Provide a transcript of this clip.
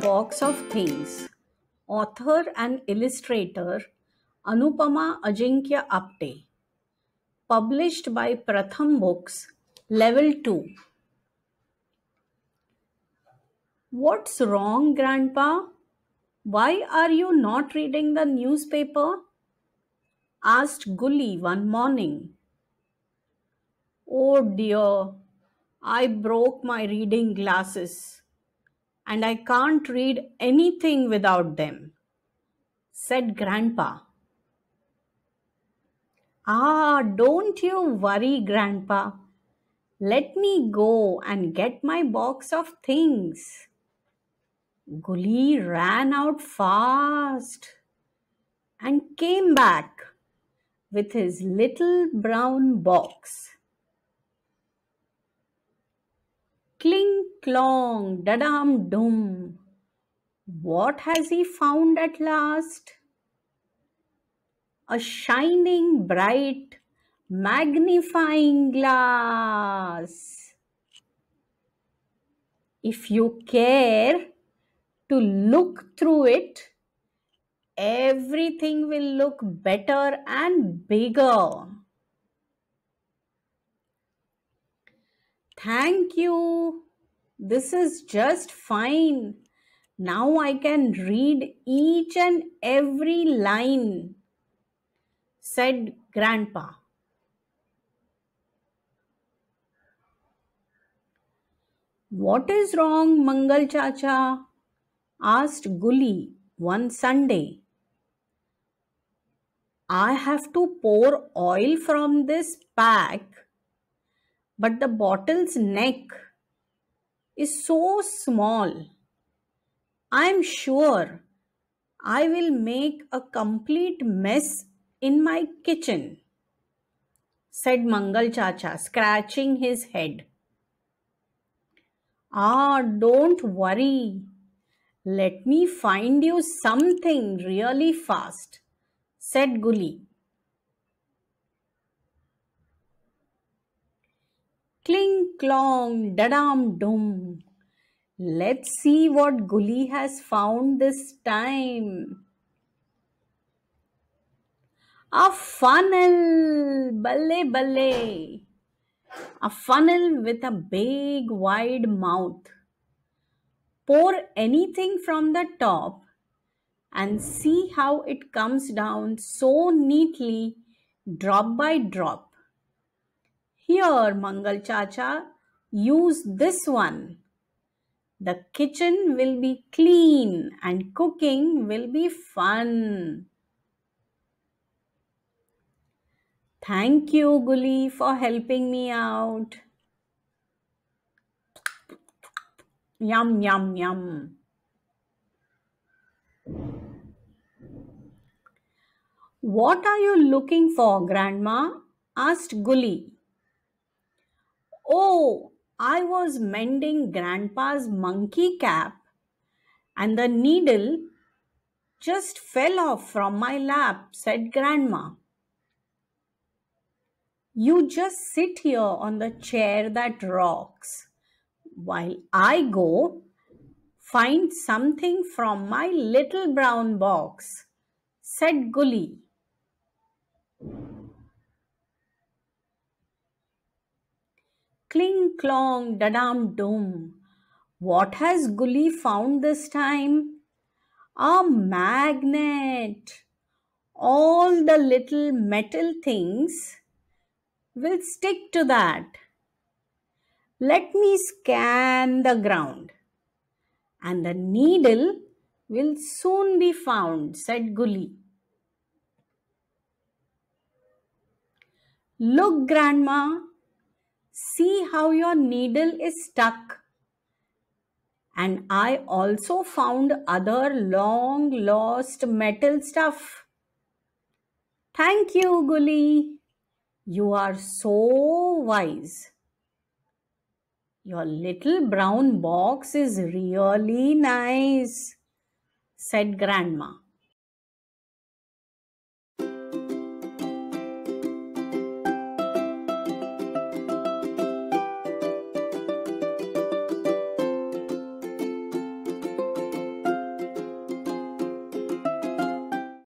Box of Things, author and illustrator Anupama Ajinkya Apte, published by Pratham Books, Level 2. What's wrong, Grandpa? Why are you not reading the newspaper? asked Gully one morning. Oh dear, I broke my reading glasses and I can't read anything without them, said Grandpa. Ah, don't you worry, Grandpa. Let me go and get my box of things. Gully ran out fast and came back with his little brown box. Clink clong, dadam dum. What has he found at last? A shining, bright, magnifying glass. If you care to look through it, everything will look better and bigger. Thank you. This is just fine. Now I can read each and every line, said Grandpa. What is wrong, Mangal Chacha? asked Gully one Sunday. I have to pour oil from this pack but the bottle's neck is so small. I am sure I will make a complete mess in my kitchen, said Mangal Chacha, scratching his head. Ah, don't worry. Let me find you something really fast, said Guli. Clink clong, dadam dum. Let's see what Gully has found this time. A funnel, balle balle. A funnel with a big wide mouth. Pour anything from the top and see how it comes down so neatly drop by drop. Here, Mangal Chacha, use this one. The kitchen will be clean and cooking will be fun. Thank you, Guli, for helping me out. Yum, yum, yum. What are you looking for, Grandma? asked Gully. Oh, I was mending grandpa's monkey cap and the needle just fell off from my lap, said grandma. You just sit here on the chair that rocks while I go find something from my little brown box, said Gully. Cling clong, da-dam, dum. What has Gully found this time? A magnet. All the little metal things will stick to that. Let me scan the ground. And the needle will soon be found, said Gully. Look, Grandma, See how your needle is stuck. And I also found other long lost metal stuff. Thank you, Gully. You are so wise. Your little brown box is really nice, said Grandma.